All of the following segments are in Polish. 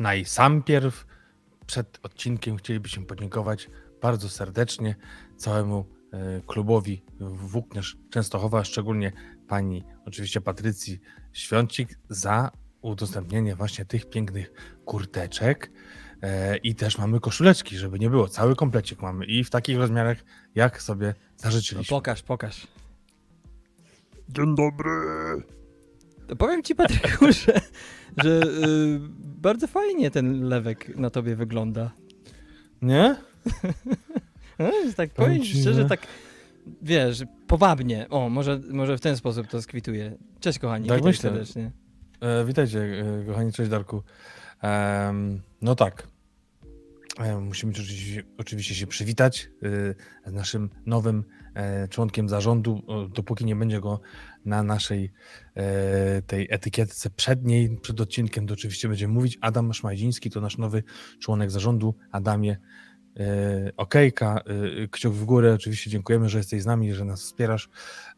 najsampierw przed odcinkiem chcielibyśmy podziękować bardzo serdecznie całemu e, klubowi Włókniarz Częstochowa, szczególnie pani oczywiście Patrycji Świącik za udostępnienie właśnie tych pięknych kurteczek. E, I też mamy koszuleczki, żeby nie było. Cały komplecik mamy i w takich rozmiarach, jak sobie zażyczyliśmy. No pokaż, pokaż. Dzień dobry. Powiem ci, Patryku, że, że y, bardzo fajnie ten lewek na tobie wygląda. Nie? no, tak powiem, ci, szczerze, że tak wiesz, powabnie. O, może, może w ten sposób to skwituje. Cześć, kochani. Tak witaj serdecznie. E, witajcie, e, kochani. Cześć, Darku. E, no tak. E, musimy oczywiście, oczywiście się przywitać e, z naszym nowym E, członkiem zarządu, e, dopóki nie będzie go na naszej e, tej etykietce przedniej, przed odcinkiem to oczywiście będziemy mówić. Adam Szmajdziński to nasz nowy członek zarządu. Adamie, E, okejka, e, kciuk w górę. Oczywiście dziękujemy, że jesteś z nami, że nas wspierasz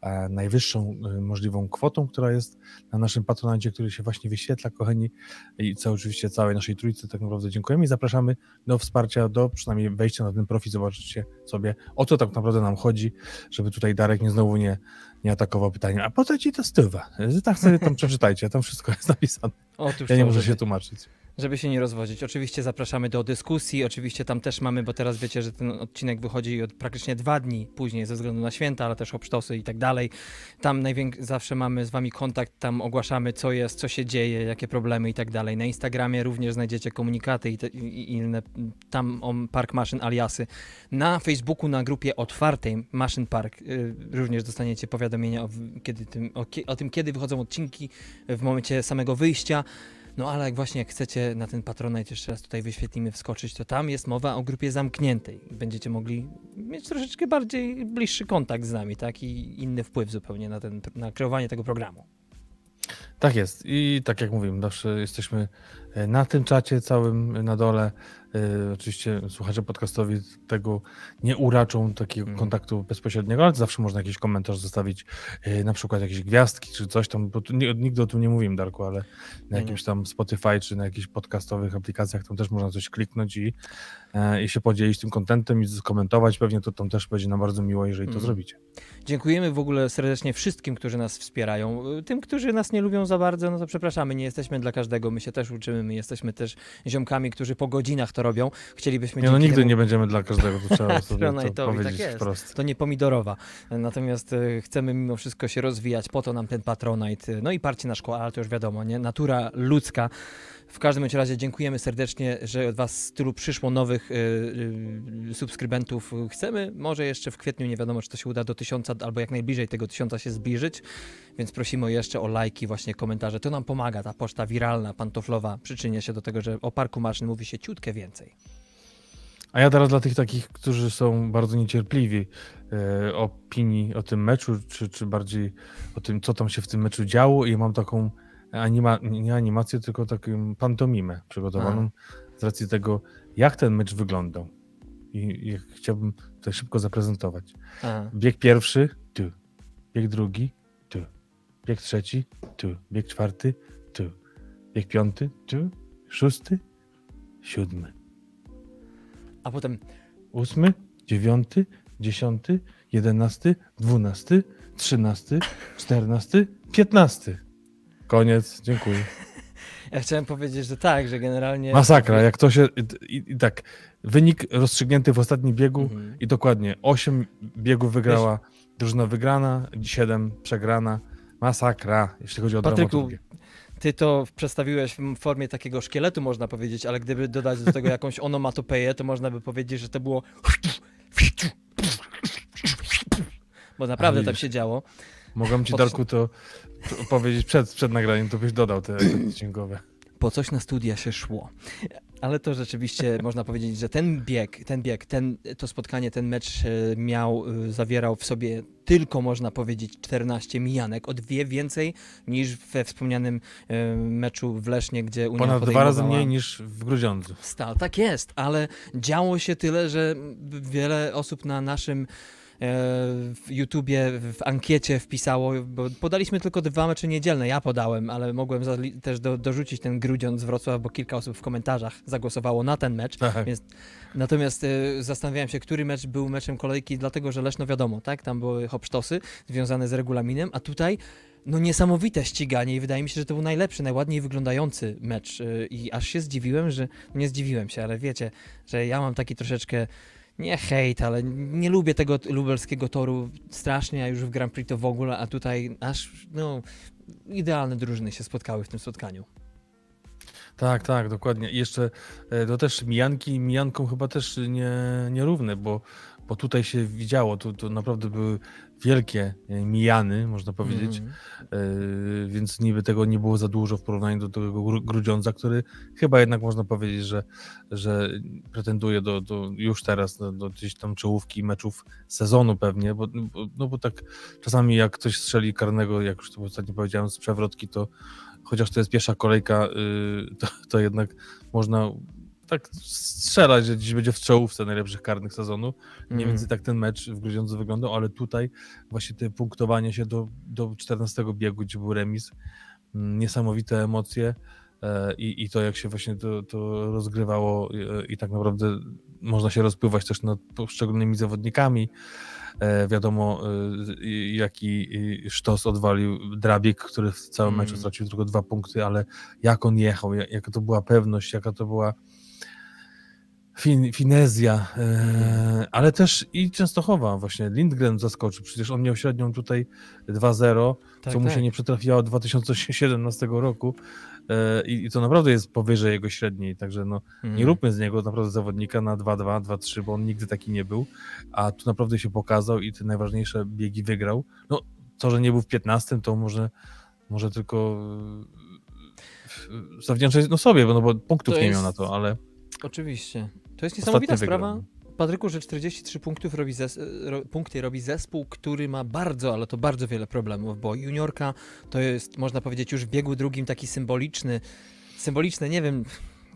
e, najwyższą możliwą kwotą, która jest na naszym patronacie, który się właśnie wyświetla, kochani, i co oczywiście całej naszej trójcy tak naprawdę dziękujemy i zapraszamy do wsparcia, do przynajmniej wejścia na ten profil, zobaczycie sobie, o co tak naprawdę nam chodzi, żeby tutaj Darek nie znowu nie, nie atakował pytania, a po co ci to stywa? Tak sobie tam przeczytajcie, tam wszystko jest napisane. O, ja nie muszę się tłumaczyć. Żeby się nie rozwodzić. Oczywiście zapraszamy do dyskusji, oczywiście tam też mamy, bo teraz wiecie, że ten odcinek wychodzi od praktycznie dwa dni później ze względu na święta, ale też obsztosy i tak dalej. Tam zawsze mamy z wami kontakt, tam ogłaszamy co jest, co się dzieje, jakie problemy i tak dalej. Na Instagramie również znajdziecie komunikaty i, te, i inne tam o Park Maszyn aliasy. Na Facebooku na grupie otwartej Maszyn Park y, również dostaniecie powiadomienia o, kiedy tym, o, o tym, kiedy wychodzą odcinki w momencie samego wyjścia. No ale jak właśnie jak chcecie na ten patronat jeszcze raz tutaj wyświetlimy, wskoczyć, to tam jest mowa o grupie zamkniętej. Będziecie mogli mieć troszeczkę bardziej bliższy kontakt z nami, tak? I inny wpływ zupełnie na, ten, na kreowanie tego programu. Tak jest. I tak jak mówiłem, zawsze jesteśmy e, na tym czacie całym e, na dole. E, oczywiście słuchacze podcastowi tego nie uraczą takiego mm. kontaktu bezpośredniego, ale zawsze można jakiś komentarz zostawić, yy, na przykład jakieś gwiazdki czy coś tam, bo tu, nie, nigdy o tym nie mówimy, Darku, ale na jakimś tam Spotify czy na jakichś podcastowych aplikacjach tam też można coś kliknąć i, yy, i się podzielić tym kontentem i skomentować. Pewnie to tam też będzie nam bardzo miło, jeżeli mm. to mhm. zrobicie. Dziękujemy w ogóle serdecznie wszystkim, którzy nas wspierają. Tym, którzy nas nie lubią za bardzo, no to przepraszamy, nie jesteśmy dla każdego, my się też uczymy, my jesteśmy też ziomkami, którzy po godzinach to robią. Chcielibyśmy nie, no nigdy temu... nie będziemy dla każdego, no to trzeba sobie to itowi, powiedzieć tak wprost. To nie pomidorowa. Natomiast e, chcemy mimo wszystko się rozwijać, po to nam ten patronite, no i parcie na szkołę, ale to już wiadomo, nie? Natura ludzka. W każdym razie dziękujemy serdecznie, że od Was z tylu przyszło nowych e, e, subskrybentów. Chcemy może jeszcze w kwietniu, nie wiadomo czy to się uda, do tysiąca albo jak najbliżej tego tysiąca się zbliżyć, więc prosimy jeszcze o lajki, właśnie komentarze. To nam pomaga, ta poczta wiralna, pantoflowa przyczynia się do tego, że o parku maszyn mówi się ciutkę więcej. A ja teraz dla tych takich, którzy są bardzo niecierpliwi e, opinii o tym meczu, czy, czy bardziej o tym, co tam się w tym meczu działo, i mam taką anima, nie animację, tylko taką pantomimę przygotowaną A. z racji tego, jak ten mecz wyglądał. I, i chciałbym to szybko zaprezentować. A. Bieg pierwszy, tu. Bieg drugi, tu. Bieg trzeci, tu. Bieg czwarty, tu. Bieg piąty, tu. Szósty, siódmy. A potem ósmy, dziewiąty, dziesiąty, jedenasty, dwunasty, trzynasty, czternasty, piętnasty. Koniec, dziękuję. Ja chciałem powiedzieć, że tak, że generalnie. Masakra, jak to się. I, i tak, wynik rozstrzygnięty w ostatnim biegu mhm. i dokładnie 8 biegów wygrała Wiesz... drużyna wygrana, 7 przegrana. Masakra, jeśli chodzi o Patryku, ty to przedstawiłeś w formie takiego szkieletu, można powiedzieć, ale gdyby dodać do tego jakąś onomatopeję, to można by powiedzieć, że to było bo naprawdę tam tak się działo. Mogłem ci, Darku, to powiedzieć przed, przed nagraniem, to byś dodał te efekty dźwiękowe. Po coś na studia się szło. Ale to rzeczywiście można powiedzieć, że ten bieg, ten bieg, ten, to spotkanie, ten mecz e, miał, e, zawierał w sobie tylko można powiedzieć 14 mijanek, o dwie więcej niż we wspomnianym e, meczu w Lesznie, gdzie Unia Ponad dwa razy mniej niż w Grudziądzu. Stal, tak jest, ale działo się tyle, że wiele osób na naszym E, w YouTubie w ankiecie wpisało, bo podaliśmy tylko dwa mecze niedzielne, ja podałem, ale mogłem też do, dorzucić ten grudziąc z Wrocław, bo kilka osób w komentarzach zagłosowało na ten mecz. Więc, natomiast e, zastanawiałem się, który mecz był meczem kolejki, dlatego że Leszno wiadomo, tak? Tam były hopsztosy związane z regulaminem, a tutaj no niesamowite ściganie i wydaje mi się, że to był najlepszy, najładniej wyglądający mecz e, i aż się zdziwiłem, że, nie zdziwiłem się, ale wiecie, że ja mam taki troszeczkę nie hejt, ale nie lubię tego lubelskiego toru strasznie, a już w Grand Prix to w ogóle, a tutaj aż no, idealne drużyny się spotkały w tym spotkaniu. Tak, tak, dokładnie. I jeszcze e, to też mijanki mijanką chyba też nie, nierówne, bo bo tutaj się widziało, tu, tu naprawdę były wielkie e, mijany, można powiedzieć, mm -hmm. więc niby tego nie było za dużo w porównaniu do tego Grudziądza, który chyba jednak można powiedzieć, że, że pretenduje do, do już teraz do, do gdzieś tam czołówki meczów sezonu pewnie, bo, no bo tak czasami jak ktoś strzeli karnego, jak już to ostatnio powiedziałem, z przewrotki, to chociaż to jest pierwsza kolejka, y, to, to jednak można tak strzelać, że dziś będzie w czołówce najlepszych karnych sezonu. nie Mniej mhm. więcej tak ten mecz w Grudziądzu wyglądał, ale tutaj właśnie te punktowanie się do, do 14 biegu, gdzie był remis, mm, niesamowite emocje e, i, i to, jak się właśnie to, to rozgrywało e, i tak naprawdę można się rozpływać też nad poszczególnymi zawodnikami. E, wiadomo, jaki sztos odwalił Drabik, który w całym meczu mhm. stracił tylko dwa punkty, ale jak on jechał, jaka to była pewność, jaka to była fin, Finezja, e, mhm. ale też i Częstochowa właśnie. Lindgren zaskoczył, przecież on miał średnią tutaj 2-0, tak, co mu się tak. nie przetrafiło od 2017 roku e, i, to naprawdę jest powyżej jego średniej, także no, mm. nie róbmy z niego naprawdę zawodnika na 2-2, 2-3, bo on nigdy taki nie był, a tu naprawdę się pokazał i te najważniejsze biegi wygrał. No, to, że nie był w 15, to może, może tylko e, e, zawdzięczać no sobie, bo, no bo punktów to nie miał na to, ale... Oczywiście. To jest niesamowita sprawa. Patryku, że 43 punktów robi ro punkty robi zespół, który ma bardzo, ale to bardzo wiele problemów, bo juniorka to jest, można powiedzieć, już w biegu drugim taki symboliczny, symboliczny, nie wiem,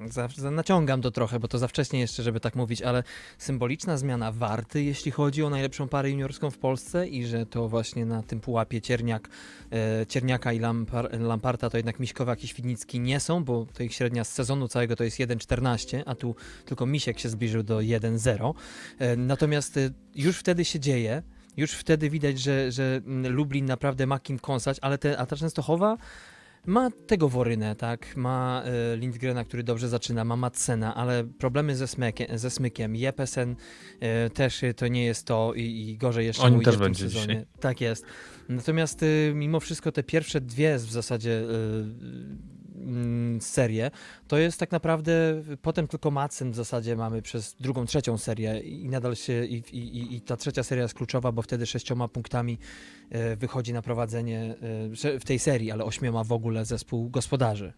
za, za, naciągam to trochę, bo to za wcześnie jeszcze, żeby tak mówić, ale symboliczna zmiana warty, jeśli chodzi o najlepszą parę juniorską w Polsce i że to właśnie na tym pułapie Cierniak, e, Cierniaka i Lampar, Lamparta to jednak Miśkowak i Świdnicki nie są, bo to ich średnia z sezonu całego to jest 1,14, a tu tylko Misiek się zbliżył do 1,0. E, natomiast e, już wtedy się dzieje, już wtedy widać, że, że mm, Lublin naprawdę ma kim kąsać, ale te, a ta Częstochowa ma tego Worynę, tak? Ma e, Lindgrena, który dobrze zaczyna, ma Madsena, ale problemy ze, smekiem, ze Smykiem. Jepesen e, też e, to nie jest to i, i gorzej jeszcze Oni też będzie sezonie. Dzisiaj. Tak jest. Natomiast mimo wszystko te pierwsze dwie w zasadzie Mm, serię, to jest tak naprawdę potem tylko Macen w zasadzie mamy przez drugą, trzecią serię i nadal się i, i, i ta trzecia seria jest kluczowa, bo wtedy sześcioma punktami e, wychodzi na prowadzenie e, w tej serii, ale ośmioma w ogóle zespół gospodarzy.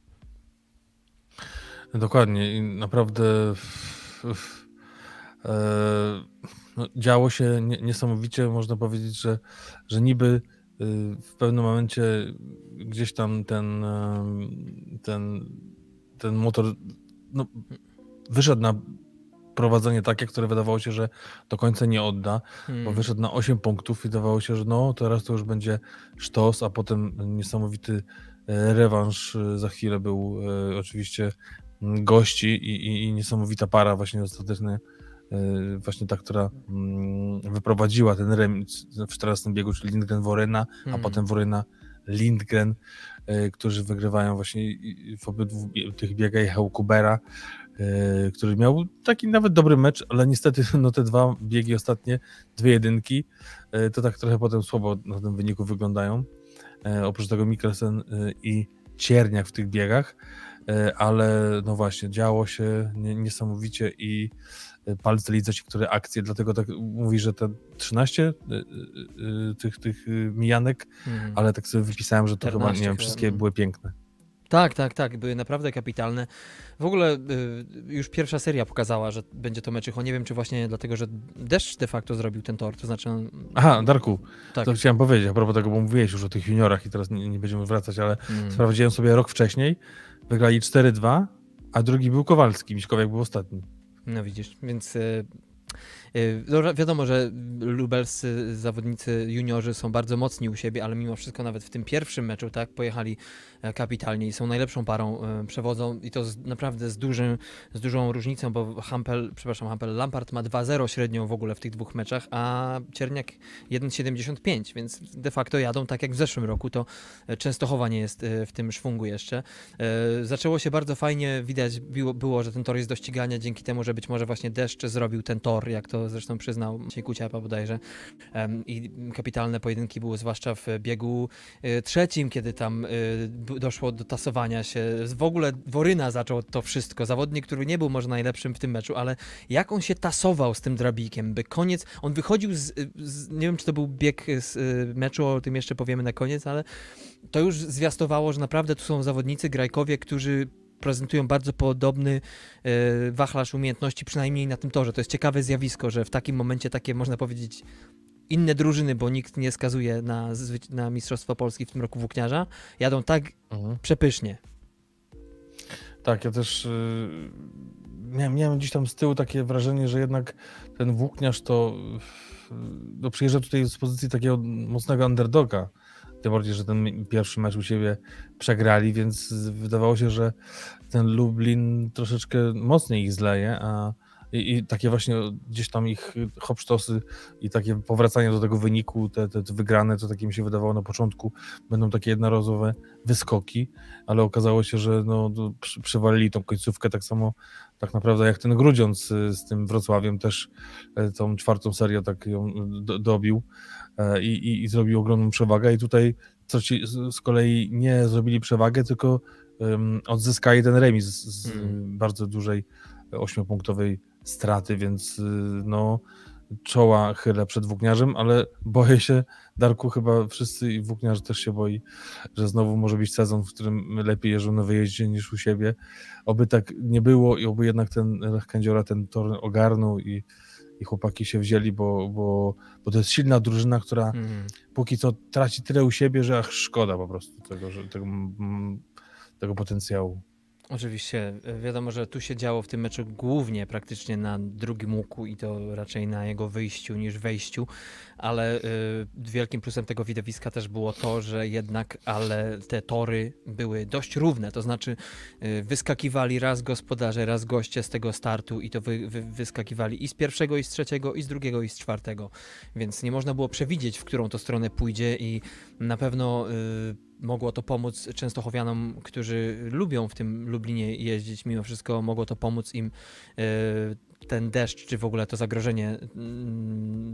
Dokładnie i naprawdę e, no, działo się niesamowicie, można powiedzieć, że, że niby Y, w pewnym momencie gdzieś tam ten, y, ten, ten motor no, wyszedł na prowadzenie takie, które wydawało się, że do końca nie odda, hmm. bo wyszedł na 8 punktów i wydawało się, że no teraz to już będzie sztos, a potem niesamowity y, rewanż za chwilę był oczywiście mm, gości i, i, i niesamowita para właśnie ostateczny Y, właśnie ta, która mm, wyprowadziła ten remis w 14 biegu, czyli Lindgren Worena, hmm. a mhm. potem Worena Lindgren, y, którzy wygrywają właśnie w obydwu tych biegach jechał Kubera, y, który miał taki nawet dobry mecz, ale niestety no te dwa biegi ostatnie, dwie jedynki, to tak trochę potem słabo na tym wyniku wyglądają. Oprócz tego Mikkelsen i cierniak w tych biegach, e, ale no właśnie, działo się niesamowicie i e, palce lidzę ci, które akcje, dlatego tak mówi, że te 13 e, tych, tych mijanek, mhm. ale tak sobie wypisałem, że to chyba, nie wiem, wszystkie były piękne. Tak, tak, tak, były naprawdę kapitalne. W ogóle y, już pierwsza seria pokazała, że będzie to meczycho. Nie wiem, czy właśnie dlatego, że deszcz de facto zrobił ten tor, to znaczy... Aha, Darku, tak. to chciałem powiedzieć a propos tego, bo mówiłeś już o tych juniorach i teraz nie, nie będziemy wracać, ale mm. sprawdziłem sobie rok wcześniej, wygrali 4-2, a drugi był Kowalski, Miśkowiak był ostatni. No widzisz, więc... Y, Y, no, wiadomo, że lubelscy zawodnicy juniorzy są bardzo mocni u siebie, ale mimo wszystko nawet w tym pierwszym meczu tak pojechali e, kapitalnie i są najlepszą parą, e, przewodzą i to z, naprawdę z, dużym, z dużą różnicą, bo Hampel, przepraszam, Hampel Lampard ma 2-0 średnią w ogóle w tych dwóch meczach, a Cierniak 1,75, więc de facto jadą tak jak w zeszłym roku, to e, Częstochowa nie jest w tym szwungu jeszcze. Zaczęło się bardzo fajnie, widać było, było że ten tor jest do ścigania dzięki temu, że być może właśnie deszcz zrobił ten tor, jak to to zresztą przyznał się Kuciapa bodajże. I kapitalne pojedynki były zwłaszcza w biegu y, trzecim, kiedy tam y, doszło do tasowania się. W ogóle Woryna zaczął to wszystko. Zawodnik, który nie był może najlepszym w tym meczu, ale jak on się tasował z tym drabikiem, by koniec, on wychodził z, y, z nie wiem czy to był bieg z meczu, o tym jeszcze powiemy na koniec, ale to już zwiastowało, że naprawdę tu są zawodnicy, grajkowie, którzy prezentują bardzo podobny e, wachlarz umiejętności, przynajmniej na tym torze. To jest ciekawe zjawisko, że w takim momencie takie można powiedzieć inne drużyny, bo nikt nie skazuje na, na Mistrzostwo Polski w tym roku włókniarza, jadą tak mhm. przepysznie. Tak, ja też yy, miałem, miałem gdzieś tam z tyłu takie wrażenie, że jednak ten włókniarz to y, no, przyjeżdża tutaj z pozycji takiego mocnego underdoga tym bardziej, że ten pierwszy mecz u siebie przegrali, więc wydawało się, że ten Lublin troszeczkę mocniej ich zleje, a i, i takie właśnie gdzieś tam ich hopsztosy i takie powracanie do tego wyniku, te, te, te wygrane, co takie mi się wydawało na początku, będą takie jednorazowe wyskoki, ale okazało się, że no, no przy, przywalili tą końcówkę tak samo tak naprawdę jak ten Grudziąc z, z tym Wrocławiem też e, tą czwartą serię tak ją do, dobił. E, i, i, i zrobił ogromną przewagę. I tutaj co z kolei nie zrobili przewagę, tylko um, odzyskali ten remis z, mm. bardzo dużej ośmiopunktowej straty, więc y, no czoła chylę przed włókniarzem, ale boję się, Darku, chyba wszyscy i włókniarz też się boi, że znowu może być sezon, w którym lepiej jeżdżą na wyjeździe niż u siebie. Oby tak nie było i oby jednak ten Kędziora ten tor ogarnął i i chłopaki się wzięli, bo, bo, bo to jest silna drużyna, która mm. póki co traci tyle u siebie, że ach szkoda po prostu tego, że, tego, tego potencjału. Oczywiście, e, wiadomo, że tu się działo w tym meczu głównie praktycznie na drugim łuku i to raczej na jego wyjściu niż wejściu, ale y, wielkim plusem tego widowiska też było to, że jednak, ale te tory były dość równe, to znaczy y, wyskakiwali raz gospodarze, raz goście z tego startu i to wy, wy, wyskakiwali i z pierwszego, i z trzeciego, i z drugiego, i z czwartego, więc nie można było przewidzieć, w którą to stronę pójdzie i na pewno... Y, mogło to pomóc częstochowianom, którzy lubią w tym Lublinie jeździć, mimo wszystko mogło to pomóc im e, ten deszcz, czy w ogóle to zagrożenie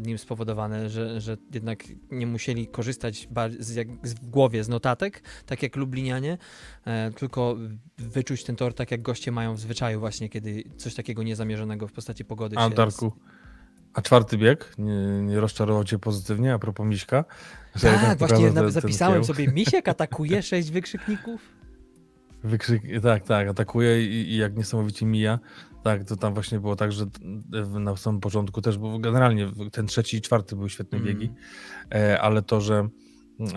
nim spowodowane, że, że jednak nie musieli korzystać z, jak, z, w głowie z notatek, tak jak lublinianie, e, tylko wyczuć ten tor tak, jak goście mają w zwyczaju właśnie, kiedy coś takiego niezamierzonego w postaci pogody Antarku. się... Antarku, a czwarty bieg nie, nie rozczarował cię pozytywnie, a propos Miśka? Tak, właśnie na, zapisałem sobie, Misiek atakuje sześć wykrzykników. Wykrzyk, tak, tak, atakuje i, i, jak niesamowicie mija. Tak, to tam właśnie było tak, że na samym początku też, bo generalnie ten trzeci i czwarty były świetne mm. biegi, e, ale to, że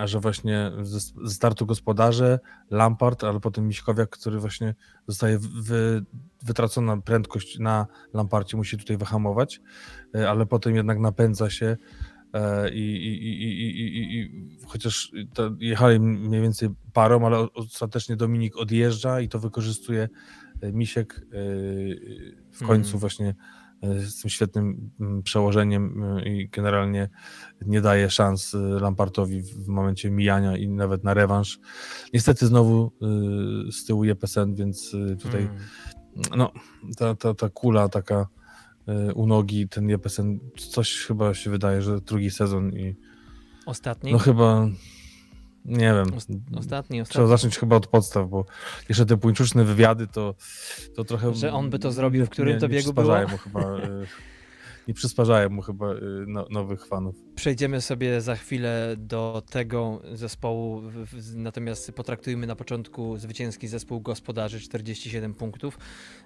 że właśnie ze startu gospodarze, Lampard, ale potem Miśkowiak, który właśnie zostaje wy, wytracona prędkość na Lamparcie, musi tutaj wyhamować, e, ale potem jednak napędza się E, I, i, i, i, chociaż jechali mniej więcej parą, ale ostatecznie Dominik odjeżdża i to wykorzystuje e, Misiek e, w mhm. końcu mm. właśnie z tym świetnym przełożeniem i generalnie nie daje szans Lampartowi w momencie mijania i nawet na rewanż. Niestety znowu z tyłu Jepesen, więc tutaj mm. no, ta, ta, ta kula taka Y, u nogi ten JPSN. coś chyba się wydaje, że drugi sezon i... Ostatni? No chyba... Nie wiem. Ostatni, ostatni. Trzeba zacząć chyba od podstaw, bo jeszcze te puńczuczne wywiady to, to trochę... Że on by to zrobił, w którym nie, to biegu było? Mu chyba, y, nie przysparzają mu chyba y, no, nowych fanów przejdziemy sobie za chwilę do tego zespołu, natomiast potraktujmy na początku zwycięski zespół gospodarzy 47 punktów.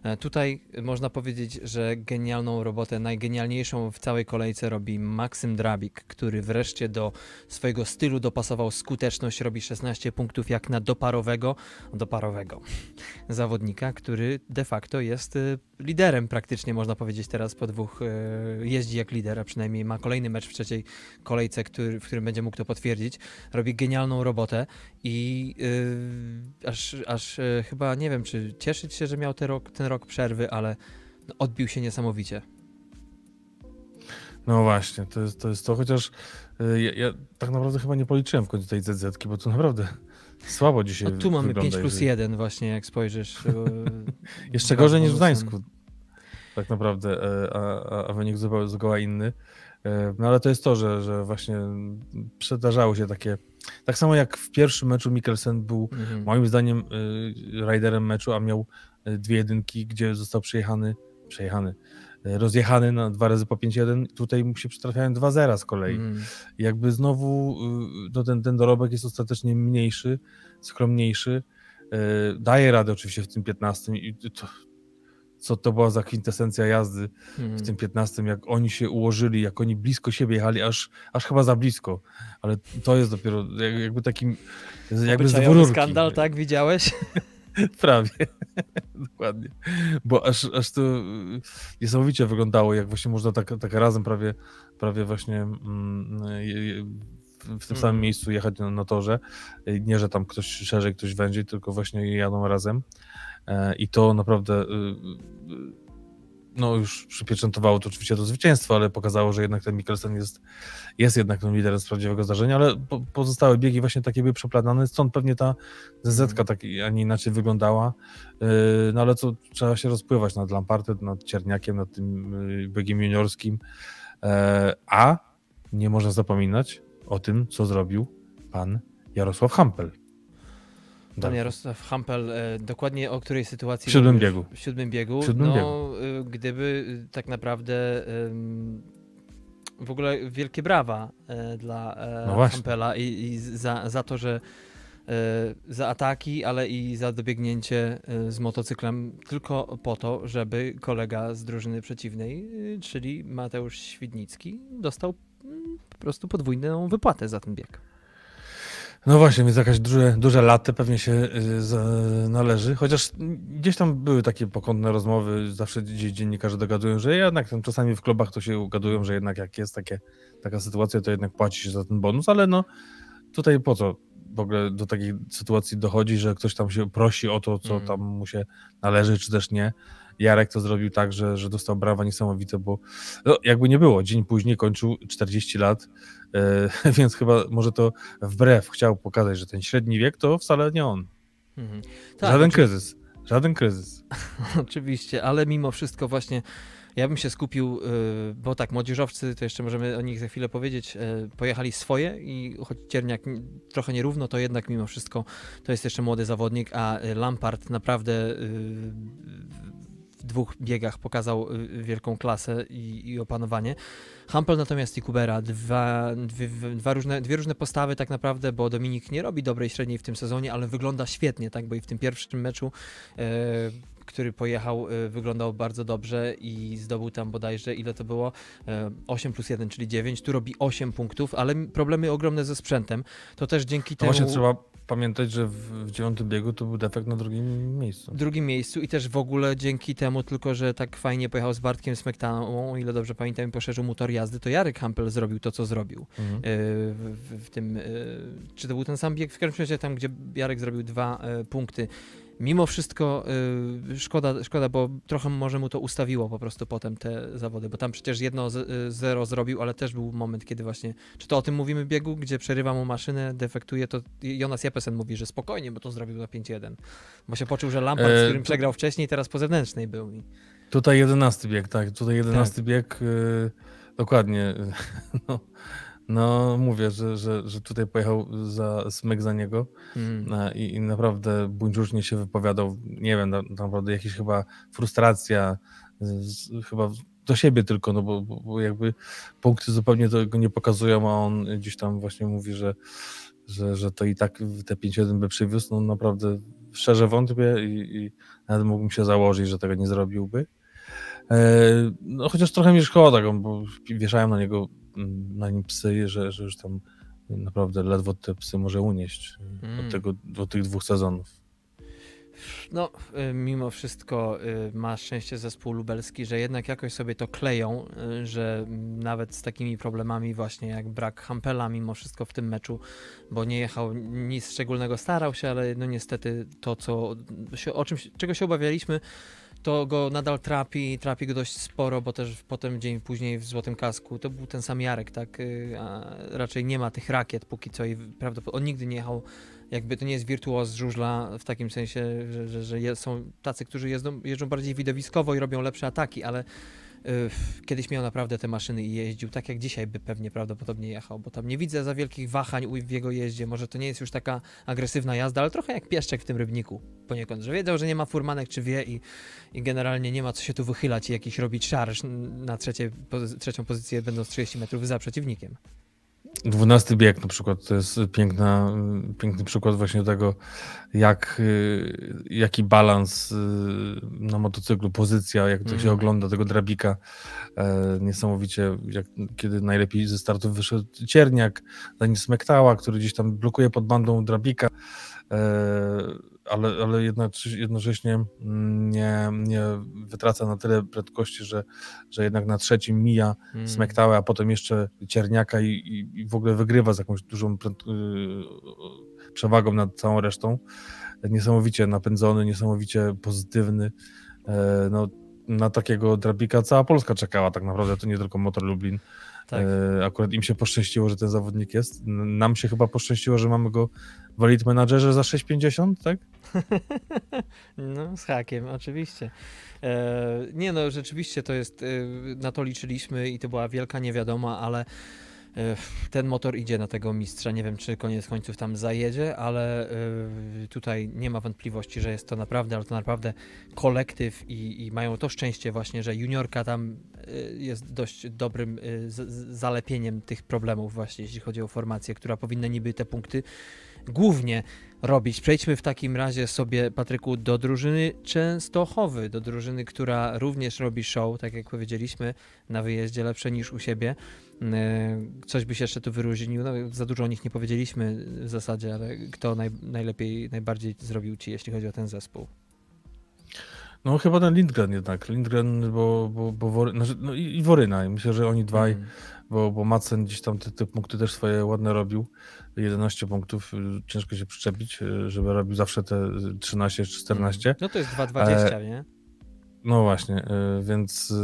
E, tutaj można powiedzieć, że genialną robotę, najgenialniejszą w całej kolejce robi Maksym Drabik, który wreszcie do swojego stylu dopasował skuteczność, robi 16 punktów jak na doparowego, doparowego zawodnika, który de facto jest e, liderem praktycznie można powiedzieć teraz po dwóch, e, jeździ jak lidera, przynajmniej ma kolejny mecz w trzeciej kolejce, który, w którym będzie mógł to potwierdzić. Robi genialną robotę i yy, aż, aż yy, chyba nie wiem, czy cieszyć się, że miał ten rok, ten rok przerwy, ale no, odbił się niesamowicie. No właśnie, to jest to, jest to. chociaż yy, ja, ja, tak naprawdę chyba nie policzyłem w końcu tej zz bo to naprawdę słabo dzisiaj no, Tu mamy wygląda, 5 plus jeżeli... 1 właśnie, jak spojrzysz. Jeszcze gorzej niż w Gdańsku. Tak naprawdę, e, a, a, a wynik zgoła inny. E, no ale to jest to, że, że właśnie przydarzały się takie. Tak samo jak w pierwszym meczu Mikkelsen był mhm. moim zdaniem e, riderem meczu, a miał e, dwie jedynki, gdzie został przejechany, przejechany, rozjechany na dwa razy po 5-1. Tutaj mu się przytrafiają dwa zera z kolei. Mhm. Jakby znowu no ten, ten dorobek jest ostatecznie mniejszy, skromniejszy. Daje radę oczywiście w tym 15 i to, co to była za kwintesencja jazdy w mhm. tym 15, jak oni się ułożyli, jak oni blisko siebie jechali, aż, aż chyba za blisko, ale to jest dopiero jakby takim, jakby skandal, tak, widziałeś? Prawie, dokładnie, bo aż, aż to niesamowicie wyglądało, jak właśnie można tak, tak razem prawie, prawie właśnie mm, je, je, w tym samym mhm. miejscu jechać na, torze. Nie, że tam ktoś szerzej, ktoś wędziej, tylko właśnie jadą razem. E, I to naprawdę y, y, no już przypieczętowało to oczywiście do zwycięstwa, ale pokazało, że jednak ten Mikkelsen jest, jest jednak tym no, liderem z prawdziwego zdarzenia, ale po, pozostałe biegi właśnie takie były przeplanane, stąd pewnie ta zetka mhm. tak, a nie inaczej wyglądała, e, no ale co, trzeba się rozpływać nad Lampartem, nad Cierniakiem, nad tym y, biegiem juniorskim, e, a nie można zapominać o tym, co zrobił pan Jarosław Hampel. Pan Jarosław Hampel, e, dokładnie o której sytuacji? W siódmym biegu. W siódmym biegu. W siódmym no, biegu. Y, gdyby y, tak naprawdę w ogóle wielkie brawa e, dla e, no Hampela i, i za, za to, że za ataki, ale i za dobiegnięcie z motocyklem tylko po to, żeby kolega z drużyny przeciwnej, y, czyli Mateusz Świdnicki, dostał mm, po prostu podwójną wypłatę za ten bieg. No właśnie, więc jakaś duże, duże latte pewnie się y, należy, chociaż gdzieś tam były takie pokątne rozmowy, zawsze gdzieś dziennikarze dogadują, że jednak tam czasami w klubach to się ugadują, że jednak jak jest takie, taka sytuacja, to jednak płaci się za ten bonus, ale no tutaj po co w ogóle do takiej sytuacji dochodzi, że ktoś tam się prosi o to, co mm. tam mu się należy, czy też nie. Jarek to zrobił tak, że, że dostał brawa niesamowite, bo no, jakby nie było, dzień później kończył 40 lat, yy, więc chyba może to wbrew chciał pokazać, że ten średni wiek to wcale nie on. Mhm. Tak, żaden oczy... kryzys, żaden kryzys. Oczywiście, ale mimo wszystko właśnie ja bym się skupił, e, bo tak, młodzieżowcy, to jeszcze możemy o nich za chwilę powiedzieć, e, pojechali swoje i choć Cierniak trochę nierówno, to jednak mimo wszystko to jest jeszcze młody zawodnik, a Lampard naprawdę w dwóch biegach pokazał y, wielką klasę i, i opanowanie. Hampel natomiast i Kubera, dwa, dwie, dwa różne, dwie różne postawy tak naprawdę, bo Dominik nie robi dobrej średniej w tym sezonie, ale wygląda świetnie, tak, bo i w tym pierwszym meczu e, który pojechał, e, wyglądał bardzo dobrze i zdobył tam bodajże, ile to było? 8 e, plus 1, czyli 9. Tu robi 8 punktów, ale problemy ogromne ze sprzętem. To też dzięki no temu... Właśnie trzeba pamiętać, że w, w dziewiątym biegu to był defekt na drugim miejscu. Drugim miejscu i też w ogóle dzięki temu, tylko że tak fajnie pojechał z Bartkiem Smektaną, o ile dobrze pamiętam, i poszerzył motor jazdy, to Jarek Hampel zrobił to, co zrobił. Mhm. E, w, w, w, tym, e, czy to był ten sam bieg? W każdym razie tam, gdzie Jarek zrobił dwa e, punkty mimo wszystko y, szkoda, szkoda, bo trochę może mu to ustawiło po prostu potem te zawody, bo tam przecież jedno z, y, zero zrobił, ale też był moment, kiedy właśnie, czy to o tym mówimy biegu, gdzie przerywa mu maszynę, defektuje, to Jonas Jeppesen mówi, że spokojnie, bo to zrobił na 5-1, bo się poczuł, że Lampard, z e, którym przegrał wcześniej, teraz po zewnętrznej był. Tutaj jedenasty bieg, tak, tutaj jedenasty tak. bieg, y, dokładnie, no no, mówię, że, że, że tutaj pojechał za smyk za niego mm. i, i, naprawdę różnie się wypowiadał. Nie wiem, naprawdę jakaś chyba frustracja, z, chyba do siebie tylko, no bo, bo, jakby punkty zupełnie tego nie pokazują, a on gdzieś tam właśnie mówi, że, że, że to i tak te 5-1 by przywiózł. No naprawdę szczerze wątpię i, i nawet mógłbym się założyć, że tego nie zrobiłby. E, no, chociaż trochę mi szkoda bo wieszałem na niego na nim psy, że, że już tam naprawdę ledwo te psy może unieść y, mm. od, tego, od tych dwóch sezonów. No, y, mimo wszystko y, ma szczęście zespół lubelski, że jednak jakoś sobie to kleją, że nawet z takimi problemami właśnie jak brak Hampela mimo wszystko w tym meczu, bo nie jechał nic szczególnego, starał się, ale no niestety to, co się, o czym, czego się obawialiśmy, to go nadal trapi, trapi go dość sporo, bo też potem dzień później w Złotym Kasku to był ten sam Jarek, tak? Y, a raczej nie ma tych rakiet póki co i prawdopodobnie on nigdy nie jechał, jakby to nie jest wirtuoz żużla w takim sensie, że, że, że są tacy, którzy jeżdżą, jeżdżą bardziej widowiskowo i robią lepsze ataki, ale Yy, kiedyś miał naprawdę te maszyny i jeździł tak jak dzisiaj by pewnie prawdopodobnie jechał, bo tam nie widzę za wielkich wahań w jego jeździe. Może to nie jest już taka agresywna jazda, ale trochę jak pieszczek w tym rybniku poniekąd, że wiedział, że nie ma furmanek, czy wie i, i generalnie nie ma co się tu wychylać i jakiś robić szarż na trzecie, pozy, trzecią pozycję, będąc 30 metrów za przeciwnikiem dwunasty bieg, na przykład to jest piękna, piękny przykład właśnie tego, jak, y, jaki balans y, na motocyklu, pozycja, jak to się mm. ogląda tego drabika. E, niesamowicie, jak, kiedy najlepiej ze startu wyszedł Cierniak, zanim Smektała, który gdzieś tam blokuje pod bandą drabika. E, ale, ale jednocześnie mm, nie, nie wytraca na tyle prędkości, że, że jednak na trzecim mija hmm. a potem jeszcze Cierniaka i, i, i, w ogóle wygrywa z jakąś dużą y, y, przewagą nad całą resztą. Niesamowicie napędzony, niesamowicie pozytywny. E, no, na takiego drabika cała Polska czekała tak naprawdę, to nie tylko Motor Lublin. Tak. E, akurat im się poszczęściło, że ten zawodnik jest. Nam się chyba poszczęściło, że mamy go w Elite Managerze za 6,50, tak? no, z hakiem, oczywiście. E, nie no, rzeczywiście to jest, e, na to liczyliśmy i to była wielka niewiadoma, ale e, ten motor idzie na tego mistrza. Nie wiem, czy koniec końców tam zajedzie, ale tutaj nie ma wątpliwości, że jest to naprawdę, ale to naprawdę kolektyw i, i mają to szczęście właśnie, że juniorka tam jest dość dobrym zalepieniem tych problemów właśnie, jeśli chodzi o formację, która powinna niby te punkty głównie robić. Przejdźmy w takim razie sobie, Patryku, do drużyny Częstochowy, do drużyny, która również robi show, tak jak powiedzieliśmy, na wyjeździe lepsze niż u siebie. E, coś by się jeszcze tu wyróżnił, no, za dużo o nich nie powiedzieliśmy w zasadzie, ale kto naj, najlepiej, najbardziej zrobił ci, jeśli chodzi o ten zespół? No chyba ten Lindgren jednak, Lindgren, bo, bo, bo Wory, znaczy, no, i, i Woryna, myślę, że oni dwaj mm bo, bo Macen gdzieś tam te, te punkty też swoje ładne robił. 11 punktów, y, ciężko się przyczepić, y, żeby robił zawsze te 13 y, czy 14. Mm. No to jest 2,20, e, nie? No właśnie, więc,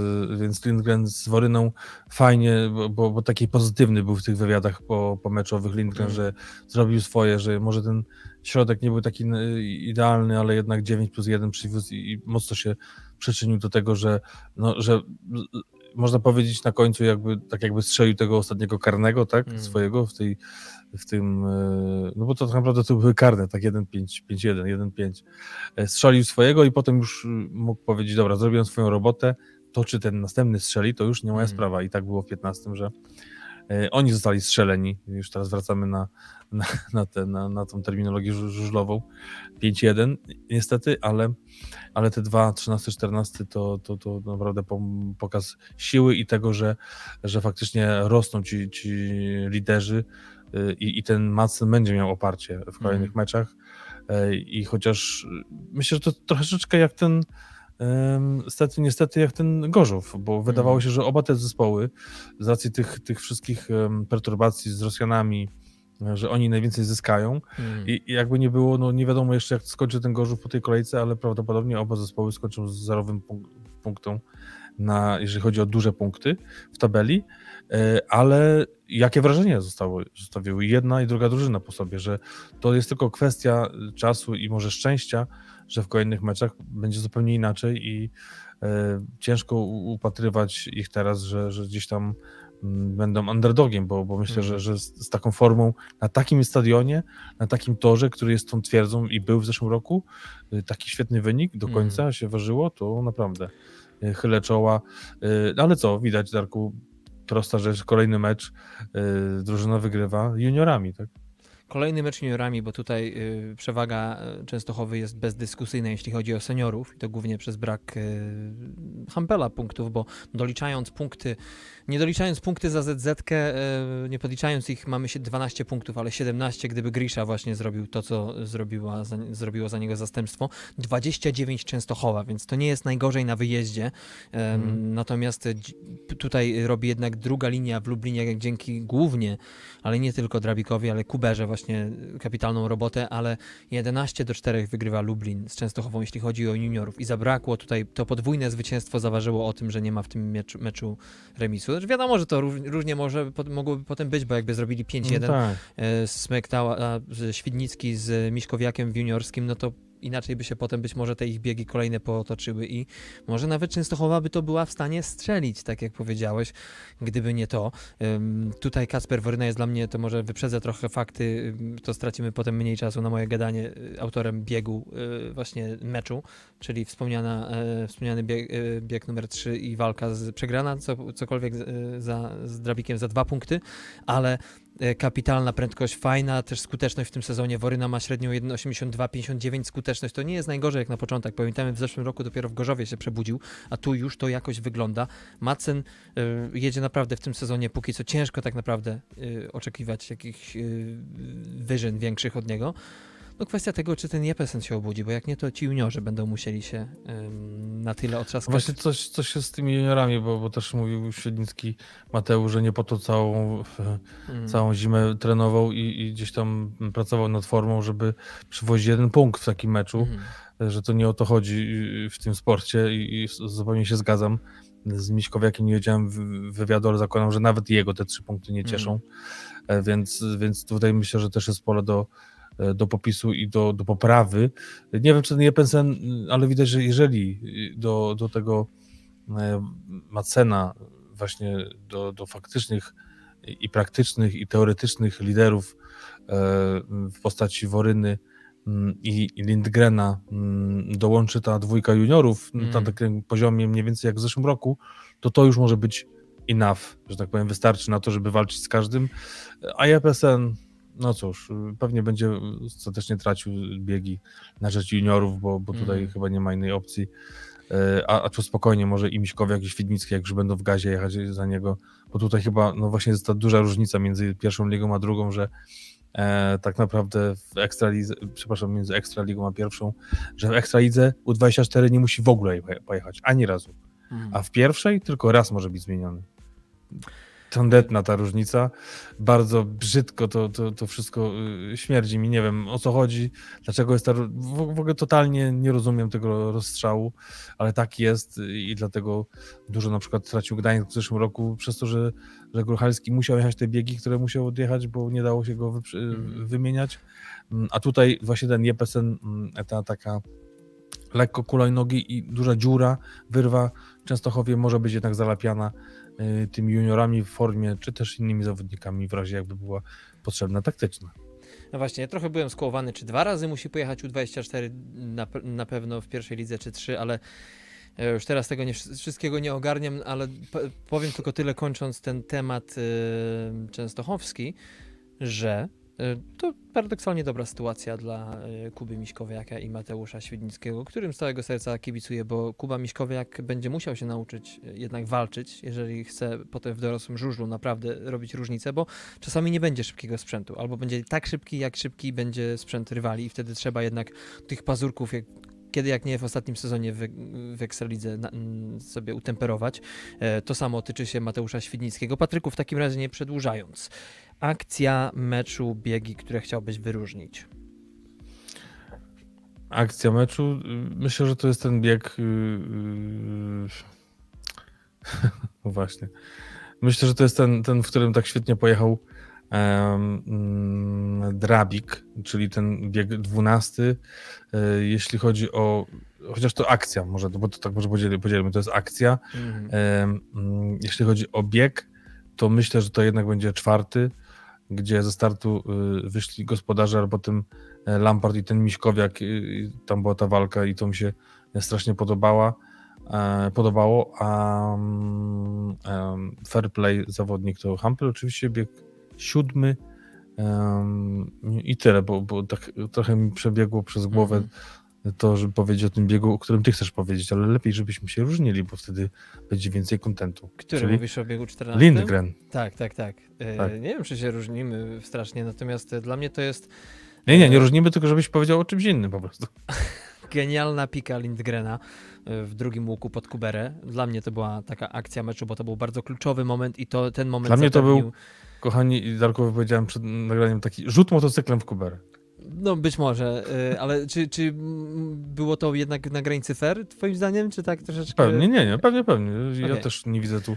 więc Lindgren z Woryną fajnie, bo, bo taki pozytywny był w tych wywiadach po, po meczowych Lindgren, mm. że zrobił swoje, że może ten środek nie był taki idealny, ale jednak 9 plus 1 przywiózł i, i mocno się przyczynił do tego, że, no, że można powiedzieć na końcu jakby, tak jakby strzelił tego ostatniego karnego, tak, mm. swojego w tej, w tym, e, no bo to tak naprawdę to były karne, tak, 1-5, 1-5, 1-5, strzelił swojego i potem już y, mógł powiedzieć, dobra, zrobiłem swoją robotę, to czy ten następny strzeli, to już nie moja hmm. sprawa i tak było w 15, że E, oni zostali strzeleni. Już teraz wracamy na, na, na, te, na, na tą terminologię żużlową. 5-1 niestety, ale, ale te dwa, 13-14 to, to, to naprawdę pokaz siły i tego, że, że faktycznie rosną ci, ci liderzy y, i, i ten Macen będzie miał oparcie w kolejnych mm. meczach. E, I chociaż y, myślę, że to troszeczkę jak ten Niestety, niestety jak ten Gorzów, bo wydawało mhm. się, że oba te zespoły z racji tych, tych wszystkich perturbacji z Rosjanami, że oni najwięcej zyskają. Mm. I, jakby nie było, no nie wiadomo jeszcze, jak skończy ten Gorzów po tej kolejce, ale prawdopodobnie oba zespoły skończą z zerowym punk punktem, na, jeżeli chodzi o duże punkty w tabeli. E, ale jakie wrażenie zostało, zostawiły jedna i druga drużyna po sobie, że to jest tylko kwestia czasu i może szczęścia, że w kolejnych meczach będzie zupełnie inaczej i e, ciężko upatrywać ich teraz, że, że gdzieś tam mm, będą underdogiem, bo, bo myślę, że, mhm. że z, taką formą na takim stadionie, na takim torze, który jest tą twierdzą i był w zeszłym roku, y, taki świetny wynik do końca mhm. się ważyło, to naprawdę y, chylę czoła. Y, no ale co, widać Darku, prosta rzecz, kolejny mecz, drużyna wygrywa juniorami, tak? Kolejny mecz seniorami, bo tutaj y, przewaga y, Częstochowy jest bezdyskusyjna, jeśli chodzi o seniorów i to głównie przez brak y, Hampela punktów, bo doliczając punkty, nie doliczając punkty za ZZ, nie podliczając ich, mamy się 12 punktów, ale 17, gdyby Grisza właśnie zrobił to, co zrobiła, zrobiło za niego zastępstwo. 29 Częstochowa, więc to nie jest najgorzej na wyjeździe. Mm. Natomiast tutaj robi jednak druga linia w Lublinie, jak dzięki głównie, ale nie tylko Drabikowi, ale Kuberze właśnie właśnie kapitalną robotę, ale 11 do 4 wygrywa Lublin z Częstochową, jeśli chodzi o juniorów. I zabrakło tutaj, to podwójne zwycięstwo zaważyło o tym, że nie ma w tym meczu, meczu remisu. Znaczy wiadomo, że to różnie może, mogłoby potem być, bo jakby zrobili 5-1 no tak. E, Smektała, Świdnicki z Miśkowiakiem w juniorskim, no to inaczej by się potem być może te ich biegi kolejne potoczyły i może nawet Częstochowa by to była w stanie strzelić, tak jak powiedziałeś, gdyby nie to. Tutaj Kasper Woryna jest dla mnie, to może wyprzedzę trochę fakty, to stracimy potem mniej czasu na moje gadanie, y, autorem biegu y, właśnie meczu, czyli wspomniana, y, wspomniany bieg, bieg numer 3 i walka z, przegrana, co, cokolwiek za, z Drabikiem za dwa punkty, ale E, kapitalna prędkość, fajna, też skuteczność w tym sezonie. Woryna ma średnią 1,82-59 skuteczność. To nie jest najgorzej jak na początek. Pamiętamy w zeszłym roku dopiero w Gorzowie się przebudził, a tu już to jakoś wygląda. Macen e, jedzie naprawdę w tym sezonie póki co ciężko tak naprawdę e, oczekiwać jakichś wyżyn większych od niego no kwestia tego, czy ten jepesen się obudzi, bo jak nie, to ci juniorzy będą musieli się ym, na tyle otrzaskać. Właśnie coś, coś się z tymi juniorami, bo, bo też mówił Średnicki Mateusz, że nie po to całą, mm. całą zimę trenował i, i, gdzieś tam pracował nad formą, żeby przywozić jeden punkt w takim meczu, mhm. że to nie o to chodzi y, y, w tym sporcie i, i zupełnie się zgadzam. Z Miśkowiakiem nie wiedziałem wywiadu, ale zakładam, że nawet jego te trzy punkty nie cieszą, mm. więc, więc tutaj myślę, że też jest pole do E, do popisu i do, do poprawy. Nie wiem, czy ten Jepensen, ale widać, że jeżeli y, do, do tego e, Macena, właśnie do, do faktycznych i praktycznych i teoretycznych liderów e, w postaci Woryny mm, i Lindgrena mm, dołączy ta dwójka juniorów mm. na takim poziomie mniej więcej jak w zeszłym roku, to to już może być enough, że tak powiem, wystarczy na to, żeby walczyć z każdym. A JPSN no cóż, pewnie będzie ostatecznie tracił biegi na rzecz juniorów, bo, bo tutaj mm. chyba nie ma innej opcji. E, a, a tu spokojnie, może i Miśkowiak, i Świdnicki, jak już będą w gazie jechać za niego, bo tutaj chyba, no właśnie jest ta duża różnica między pierwszą ligą a drugą, że e, tak naprawdę w Ekstralidze, przepraszam, między Ekstraligą a pierwszą, że w Ekstralidze U24 nie musi w ogóle pojechać, ani razu. Mm. A w pierwszej tylko raz może być zmieniony tandetna ta różnica. Bardzo brzydko to, to, to wszystko y, śmierdzi mi. Nie wiem o co chodzi, dlaczego jest ta. W ogóle totalnie nie rozumiem tego rozstrzału, ale tak jest i dlatego dużo na przykład tracił Gdańsk w zeszłym roku przez to, że, że Gruchalski musiał jechać te biegi, które musiał odjechać, bo nie dało się go wy, mhm. wymieniać. Mm, a tutaj właśnie ten Jepesen, mm, ta taka lekko kulaj nogi i duża dziura, wyrwa w Częstochowie może być jednak zalapiana E, tymi juniorami w formie, czy też innymi zawodnikami w razie jakby była potrzebna taktyczna. No właśnie, ja trochę byłem skołowany, czy dwa razy musi pojechać U24 na, na pewno w pierwszej lidze, czy trzy, ale e, już teraz tego nie, wszystkiego nie ogarniam, ale powiem tylko tyle kończąc ten temat yy, częstochowski, że E, to paradoksalnie dobra sytuacja dla e, Kuby Miśkowiaka i Mateusza Świdnickiego, którym z całego serca kibicuję, bo Kuba Miśkowiak będzie musiał się nauczyć e, jednak walczyć, jeżeli chce potem w dorosłym żużlu naprawdę robić różnicę, bo czasami nie będzie szybkiego sprzętu, albo będzie tak szybki, jak szybki będzie sprzęt rywali i wtedy trzeba jednak tych pazurków, jak kiedy, jak nie w ostatnim sezonie w, w Ekstralidze na, mm, sobie utemperować. E, to samo tyczy się Mateusza Świdnickiego. Patryku, w takim razie nie przedłużając. Akcja meczu, biegi, które chciałbyś wyróżnić? Akcja meczu? Myślę, że to jest ten bieg... Y, y, no właśnie. Myślę, że to jest ten, ten, w którym tak świetnie pojechał Mm, drabik, czyli ten bieg 12, e, jeśli chodzi o chociaż to akcja, może, bo to tak może podzielimy, to jest akcja. Mhm. Mm, jeśli chodzi o bieg, to myślę, że to jednak będzie czwarty, gdzie ze startu y, wyszli gospodarze, albo ten Lampard i ten Miśkowiak, tam była ta walka i to mi się e, strasznie podobała, e, podobało, a mm, fair play zawodnik to Hampel oczywiście bieg siódmy. Um, I tyle, bo, bo tak trochę mi przebiegło przez głowę mhm. to, żeby powiedzieć o tym biegu, o którym ty chcesz powiedzieć, ale lepiej, żebyśmy się różnili, bo wtedy będzie więcej kontentu. Który Czyli mówisz o biegu 14? Lindgren. Tak, tak, tak, e, tak. Nie wiem, czy się różnimy strasznie, natomiast e, dla mnie to jest. Nie, nie, e, nie różnimy, tylko żebyś powiedział o czymś innym po prostu. Genialna pika Lindgrena w drugim łuku pod Kuberę. Dla mnie to była taka akcja meczu, bo to był bardzo kluczowy moment i to ten moment. Dla mnie zapewnił... to był Kochani, Darkowi powiedziałem przed nagraniem taki rzut motocyklem w kuberę. No być może, e, ale czy, czy było to jednak na granicy fair, twoim zdaniem, czy tak troszeczkę? Pewnie, nie, nie, pewnie, pewnie. Ja okay. też nie widzę tu,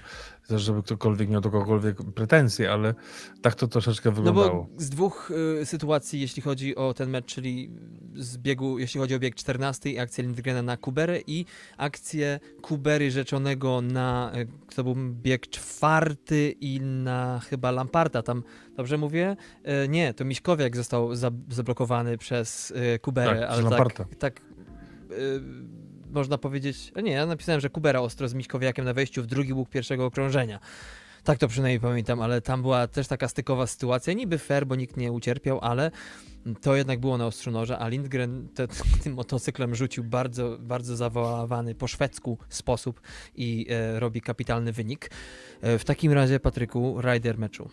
żeby ktokolwiek miał do kogokolwiek pretensji, ale tak to troszeczkę wyglądało. No bo z dwóch e, sytuacji, jeśli chodzi o ten mecz, czyli z biegu, jeśli chodzi o bieg 14 i akcję Lindgrena na Kuberę i akcję Kubery rzeczonego na, e, to był bieg czwarty i na chyba Lamparta, tam Dobrze mówię? E, nie, to Miśkowiak został za, zablokowany przez e, Kuberę, tak, ale tak, tak e, można powiedzieć. Nie, ja napisałem, że Kubera ostro z Miśkowiakiem na wejściu w drugi łuk pierwszego okrążenia. Tak to przynajmniej pamiętam, ale tam była też taka stykowa sytuacja, niby fair, bo nikt nie ucierpiał, ale to jednak było na ostrzu noża, a Lindgren te, tym motocyklem rzucił bardzo, bardzo zawoławany po szwedzku sposób i e, robi kapitalny wynik. E, w takim razie, Patryku, rider meczu.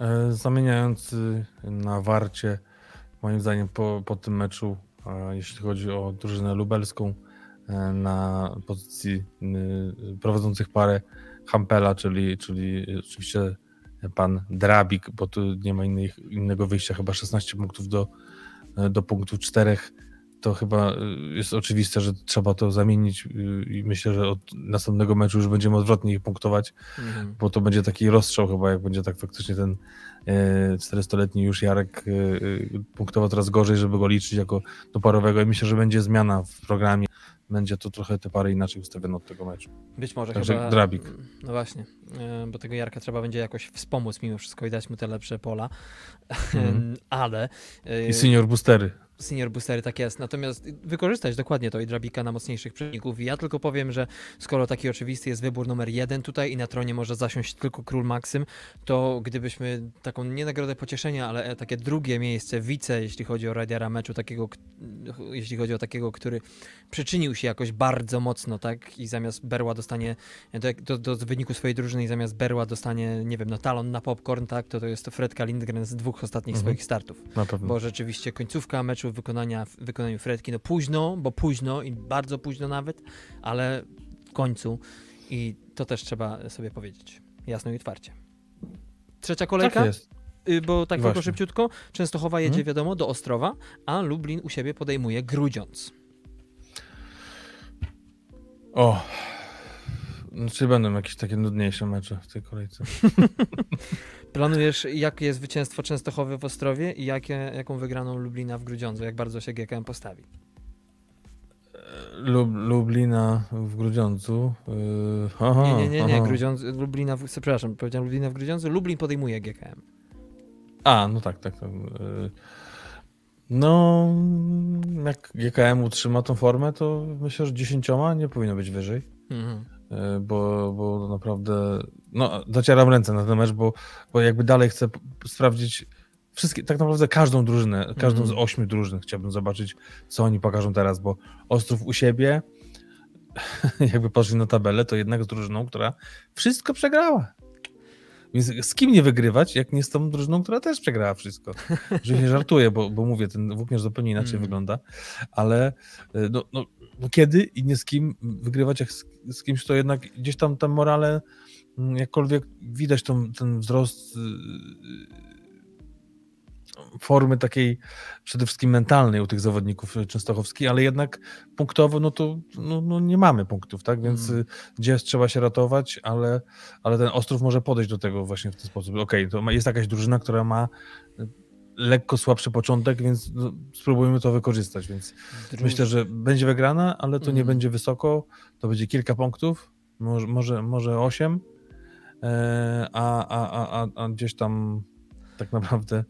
E, zamieniający na warcie, moim zdaniem, po, po tym meczu, e, jeśli chodzi o drużynę lubelską, e, na pozycji prowadzących parę Hampela, czyli, czyli oczywiście pan Drabik, bo tu nie ma innych, innego wyjścia, chyba 16 punktów do, do punktów czterech to chyba y, jest oczywiste, że trzeba to zamienić y, i myślę, że od następnego meczu już będziemy odwrotnie ich punktować, mhm. bo to będzie taki rozstrzał chyba, jak będzie tak faktycznie ten 400-letni e, już Jarek e, e, punktował teraz gorzej, żeby go liczyć jako do parowego i myślę, że będzie zmiana w programie będzie to trochę te pary inaczej ustawione od tego meczu. Być może Także chyba, drabik. No właśnie, bo tego Jarka trzeba będzie jakoś wspomóc mimo wszystko i dać mu te lepsze pola, mm. ale... I senior boostery. Senior boostery, tak jest. Natomiast wykorzystać dokładnie to i drabika na mocniejszych przeciwników. ja tylko powiem, że skoro taki oczywisty jest wybór numer jeden tutaj i na tronie może zasiąść tylko król Maksym, to gdybyśmy taką nie nagrodę pocieszenia, ale takie drugie miejsce, wice, jeśli chodzi o radiara meczu, takiego, jeśli chodzi o takiego, który przyczynił się jakoś bardzo mocno, tak? I zamiast Berła dostanie, do, do, do wyniku swojej drużyny i zamiast Berła dostanie, nie wiem, no talon na popcorn, tak? To to jest to Fredka Lindgren z dwóch ostatnich mhm. swoich startów. Bo rzeczywiście końcówka meczu wykonania, w wykonaniu Fredki. No późno, bo późno i bardzo późno nawet, ale w końcu. I to też trzeba sobie powiedzieć jasno i otwarcie. Trzecia tak kolejka. Tak jest. Y, bo tak tylko szybciutko, Częstochowa jedzie hmm? wiadomo do Ostrowa, a Lublin u siebie podejmuje Grudziądz. O, czy znaczy, będą jakieś takie nudniejsze mecze w tej kolejce? Planujesz, jakie jest zwycięstwo Częstochowy w Ostrowie i jakie, jaką wygraną Lublina w Grudziądzu? Jak bardzo się GKM postawi? E, Lub, Lublina w Grudziądzu. Yy, aha, nie, nie, nie, nie. Grudziądz, Lublina, w, przepraszam, powiedziałem Lublina w Grudziądzu. Lublin podejmuje GKM. A, no tak, tak. tak. E, no, jak GKM utrzyma tą formę, to myślę, że dziesięcioma nie powinno być wyżej. Mhm. E, bo, bo naprawdę no, docieram ręce na ten mecz, bo, bo jakby dalej chcę sprawdzić wszystkie, tak naprawdę każdą drużynę, każdą mm -hmm. z mhm. ośmiu drużyn chciałbym zobaczyć, co oni pokażą teraz, bo Ostrów u siebie, jakby poszli na tabelę, to jednak z drużyną, która wszystko przegrała. Więc z kim nie wygrywać, jak nie z tą drużyną, która też przegrała wszystko. Że się żartuję, bo, bo mówię, ten włókniarz zupełnie inaczej mm. wygląda, ale e, no, no, no kiedy i nie z kim wygrywać, jak z, z kimś, to jednak gdzieś tam tam morale, mm, jakkolwiek widać tą, ten wzrost y, y, formy takiej przede wszystkim mentalnej u tych zawodników częstochowskich, ale jednak punktowo no to no, no nie mamy punktów, tak? Więc mm. y, gdzieś trzeba się ratować, ale, ale ten Ostrów może podejść do tego właśnie w ten sposób. Okej, okay, to jest jakaś drużyna, która ma lekko słabszy początek, więc no, spróbujmy to wykorzystać. Więc Drugi. myślę, że będzie wygrana, ale to mm. nie mhm. będzie wysoko. To będzie kilka punktów, może, może, może osiem, e, a, a, a, a, gdzieś tam tak naprawdę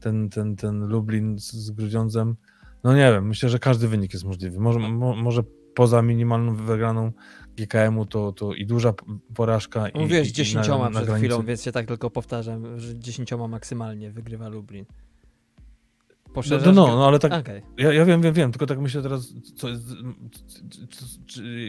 ten, ten, ten Lublin z, Grudziądzem. No nie wiem, myślę, że każdy wynik jest możliwy. Może, tak. mo, może poza minimalną wygraną GKM-u to, to i duża porażka. Mówiłeś i, dziesięcioma na, przed na chwilą, więc się tak tylko powtarzam, że dziesięcioma maksymalnie wygrywa Lublin poszerzasz. No, no, no ale tak. Okay. Ja, ja, wiem, wiem, wiem, tylko tak myślę teraz, co,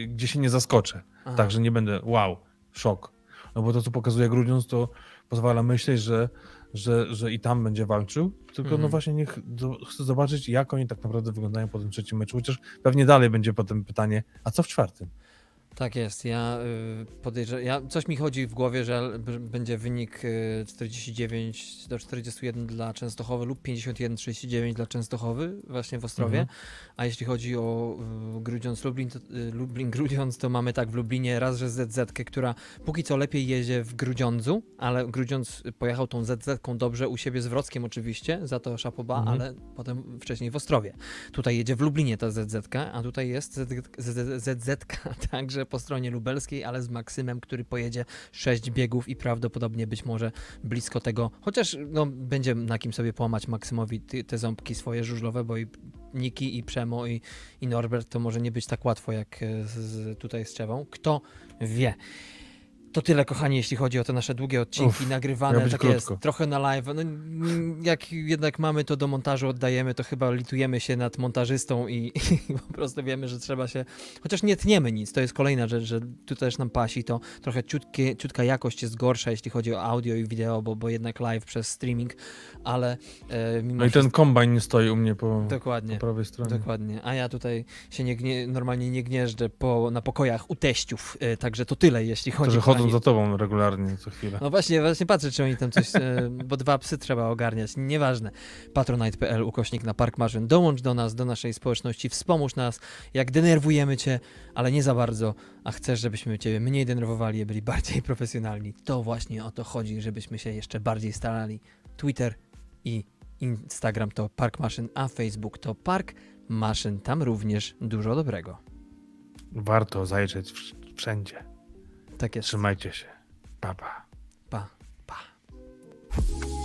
gdzie się nie zaskoczę. Aha. Tak, że nie będę wow, szok. No bo to, co pokazuje Grudziądz, to pozwala myśleć, że, że, że i tam będzie walczył. Tylko no mhm. właśnie niech do, chcę zobaczyć, jak oni tak naprawdę wyglądają po tym trzecim meczu. Chociaż pewnie dalej będzie potem pytanie, a co w czwartym? Tak jest. Ja y, podejrzewam. Ja, coś mi chodzi w głowie, że będzie wynik 49 y, do 41 dla Częstochowy lub 51-39 dla Częstochowy, właśnie w Ostrowie. Mhm. A jeśli chodzi o y, Grudziądz Lublin, to, Lublin Grudziądz, to mamy tak w Lublinie raz, że ZZ, która póki co lepiej jedzie w Grudziądzu, ale Grudziądz pojechał tą ZZ dobrze u siebie z Wrockiem oczywiście, za to Szapoba, mhm. ale potem wcześniej w Ostrowie. Tutaj jedzie w Lublinie ta ZZ, a tutaj jest ZZ, ZZ, także po stronie lubelskiej, ale z Maksymem, który pojedzie 6 biegów i prawdopodobnie być może blisko tego, chociaż no, będzie na kim sobie połamać Maksymowi te ząbki swoje żużlowe, bo i Niki i Przemo i, i Norbert to może nie być tak łatwo jak e, z, tutaj z Trzewą. Kto wie. To tyle, kochani, jeśli chodzi o te nasze długie odcinki Uf, nagrywane, tak jest, trochę na live. No, jak jednak mamy to do montażu, oddajemy, to chyba litujemy się nad montażystą i, i, po prostu wiemy, że trzeba się... Chociaż nie tniemy nic, to jest kolejna rzecz, że tutaj też nam pasi, to trochę ciutkie, ciutka jakość jest gorsza, jeśli chodzi o audio i wideo, bo, bo jednak live przez streaming, ale... E, no i ten wszystko... kombajn stoi u mnie po, dokładnie, po prawej stronie. Dokładnie, a ja tutaj się nie normalnie nie gnieżdżę po, na pokojach u teściów, e, także to tyle, jeśli chodzi o... Są za tobą regularnie co chwilę. No właśnie, właśnie patrzę, czy oni tam coś, e, bo dwa psy trzeba ogarniać, nieważne. Patronite.pl, ukośnik na Park Marzyn. Dołącz do nas, do naszej społeczności, wspomóż nas, jak denerwujemy cię, ale nie za bardzo, a chcesz, żebyśmy ciebie mniej denerwowali, byli bardziej profesjonalni. To właśnie o to chodzi, żebyśmy się jeszcze bardziej starali. Twitter i Instagram to Park Maszyn, a Facebook to Park Maszyn. Tam również dużo dobrego. Warto zajrzeć wszędzie. Tak jest. Trzymajcie się. Pa, pa. Pa, pa.